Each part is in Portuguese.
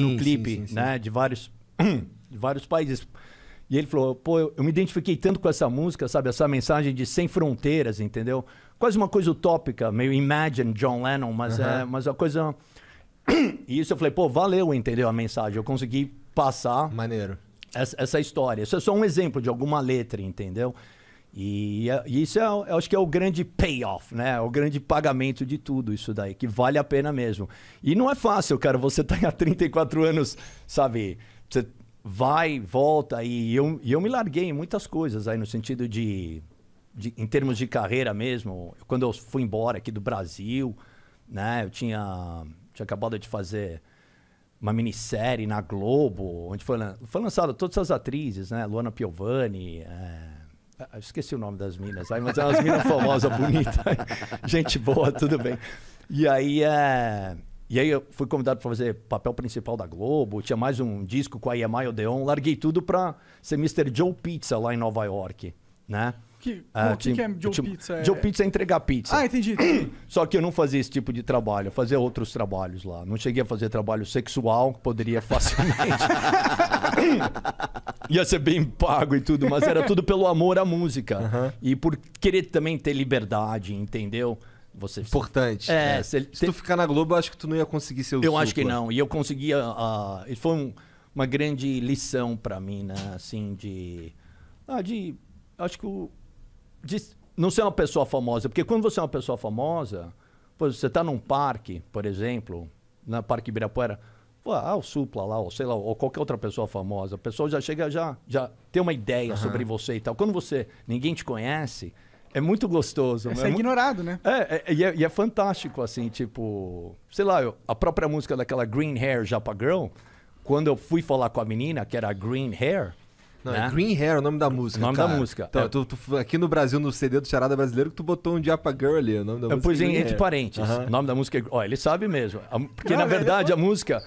no clipe, sim, sim, né? De vários, de vários países. E ele falou, pô, eu, eu, me identifiquei tanto com essa música, sabe? Essa mensagem de sem fronteiras, entendeu? Quase uma coisa utópica, meio Imagine, John Lennon, mas, uhum. é, mas a coisa... e isso eu falei, pô, valeu, entendeu? A mensagem, eu consegui passar... Maneiro. Essa, essa história. Isso é só um exemplo de alguma letra, entendeu? E, é, e isso é, eu acho que é o grande payoff, né? É o grande pagamento de tudo isso daí, que vale a pena mesmo. E não é fácil, cara, você tá há 34 anos, sabe? Você vai, volta, e eu, e eu me larguei em muitas coisas aí, no sentido de, de, em termos de carreira mesmo. Quando eu fui embora aqui do Brasil, né? Eu tinha, tinha acabado de fazer uma minissérie na Globo, onde foi, foi lançada todas as atrizes, né? Luana Piovani, é... Ah, eu esqueci o nome das minas, aí, mas é umas minas famosas, bonitas, gente boa, tudo bem. E aí, é... e aí eu fui convidado para fazer papel principal da Globo, tinha mais um disco com a o Odeon, larguei tudo para ser Mr. Joe Pizza lá em Nova York, né? Que, ah, bom, que, é Joe Pizza? É- Joe Pizza é entregar pizza. Ah, entendi. Só que eu não fazia esse tipo de trabalho, eu fazia outros trabalhos lá. Não cheguei a fazer trabalho sexual, que poderia facilmente. ia ser bem pago e tudo, mas era tudo pelo amor à música. Uhum. E por querer também ter liberdade, entendeu? Você, Importante. É, é. Se tu ficar na Globo, eu acho que tu não ia conseguir ser o Eu supla. acho que não. E eu conseguia. Uh, foi um, uma grande lição para mim, né? Assim, de. Ah, de. Acho que. O, de não ser uma pessoa famosa. Porque quando você é uma pessoa famosa, você está num parque, por exemplo, na Parque Ibirapuera ah, o Supla lá, ou sei lá, ou qualquer outra pessoa famosa, a pessoa já chega, já, já tem uma ideia uhum. sobre você e tal. Quando você, ninguém te conhece, é muito gostoso. É, né? é ignorado, né? É, é e é, é, fantástico, assim, tipo, sei lá, eu, a própria música daquela Green Hair Japa Girl, quando eu fui falar com a menina, que era Green Hair, não, é né? Green Hair é o nome da música. O nome cara. da música. Então, é. tu, tu, aqui no Brasil, no CD do Charada Brasileiro, que tu botou um Diapa Girl ali. É o nome da eu música pus em, entre parênteses. O nome da música é. Ó, ele sabe mesmo. Porque, na verdade, a música.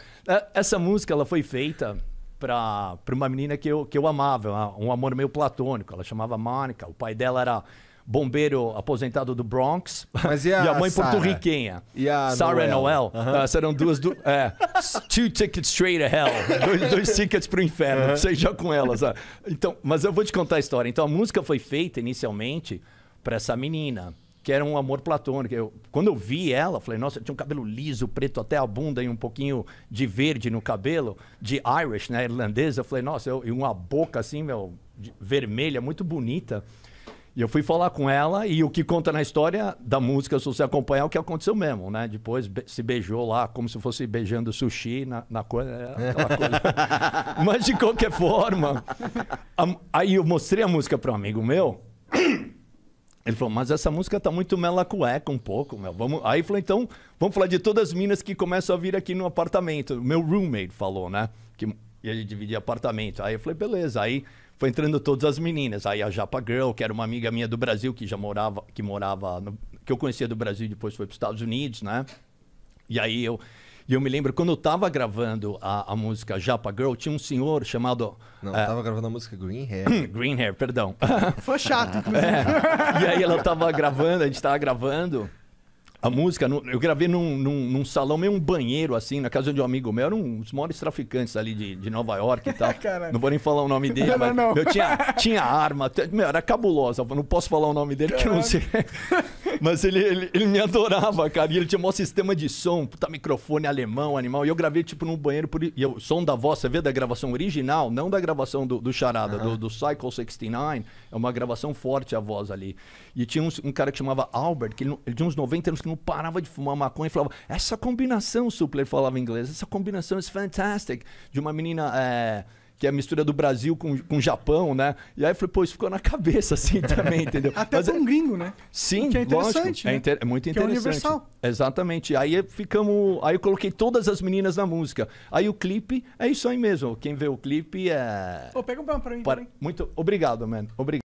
Essa música ela foi feita para uma menina que eu, que eu amava, um amor meio platônico. Ela chamava Mônica. O pai dela era bombeiro aposentado do Bronx e, e, a mãe porto-riquenha. Sarah Noel. Noel. Uhum. Uh, ah, serão duas... Du é, two tickets straight to hell. Dois, dois tickets pro inferno. Uhum. Seja com elas. Ah, então, mas eu vou te contar a história. Então, a música foi feita inicialmente para essa menina que era um amor platônico. Eu, quando eu vi ela, falei, nossa, tinha um cabelo liso, preto até a bunda e um pouquinho de verde no cabelo, de Irish, né, irlandesa. Eu falei, nossa, e uma boca assim, meu, de, vermelha, muito bonita. E eu fui falar com ela e o que conta na história da música, se você acompanhar, é o que aconteceu mesmo, né? Depois be se beijou lá, como se fosse beijando sushi na, na é, coisa, coisa. Mas de qualquer forma, a, aí eu mostrei a música para um amigo meu. Ele falou, mas essa música tá muito mela cueca um pouco, meu. Vamos... Aí falou, então, vamos falar de todas as minas que começam a vir aqui no apartamento. Meu roommate falou, né? Que... E a gente dividia apartamento. Aí eu falei, beleza. Aí foi entrando todas as meninas. Aí a Japa Girl, que era uma amiga minha do Brasil, que já morava, que morava, no, que eu conhecia do Brasil e depois foi para os Estados Unidos, né? E aí eu, e eu me lembro, quando eu tava gravando a, a música Japa Girl, tinha um senhor chamado. Não, é... tava gravando a música Green Hair. Green Hair, perdão. Foi chato, inclusive. É. E aí ela tava gravando, a gente tava gravando. A música, eu gravei num, num, num, salão, meio um banheiro, assim, na casa de um amigo meu. Era um dos maiores traficantes ali de, de Nova York e tal. não vou nem falar o nome dele, não, mas não, não. eu tinha, tinha arma. Meu, era cabulosa. Não posso falar o nome dele, Caramba. que eu não sei. Mas ele, ele, ele, me adorava, cara. E ele tinha um maior sistema de som, puta microfone alemão, animal. E eu gravei, tipo, no banheiro. Por... E o som da voz, você vê da gravação original, não da gravação do, do Charada, do, do Cycle 69. É uma gravação forte a voz ali. E tinha um, um cara que chamava Albert, que ele, ele tinha uns 90 anos que não parava de fumar maconha e falava: Essa combinação, Supler falava inglês, essa combinação é fantastic De uma menina. É que é a mistura do Brasil com, com o Japão, né? E aí eu falei, pô, isso ficou na cabeça, assim, também, entendeu? Até Mas, é um gringo, né? Sim, que é interessante. É né? é, inter... é, muito interessante. Que é universal. Exatamente. Aí ficamos. Aí eu coloquei todas as meninas na música. Aí o clipe é isso aí mesmo. Quem vê o clipe é. Pô, pega um pão pra mim. Para... mim. Muito obrigado, mano. Obrigado.